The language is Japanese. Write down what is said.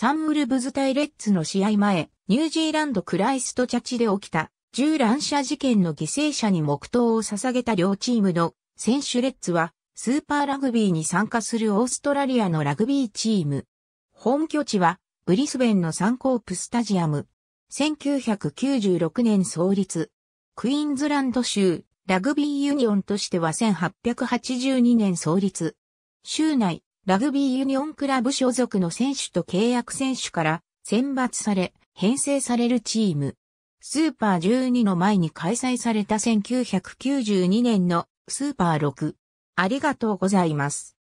サンウルブズ対レッツの試合前、ニュージーランドクライストチャチで起きた銃乱射事件の犠牲者に黙祷を捧げた両チームの選手レッツはスーパーラグビーに参加するオーストラリアのラグビーチーム。本拠地はブリスベンのサンコープスタジアム。1996年創立。クイーンズランド州ラグビーユニオンとしては1882年創立。州内、ラグビーユニオンクラブ所属の選手と契約選手から選抜され、編成されるチーム。スーパー12の前に開催された1992年のスーパー6。ありがとうございます。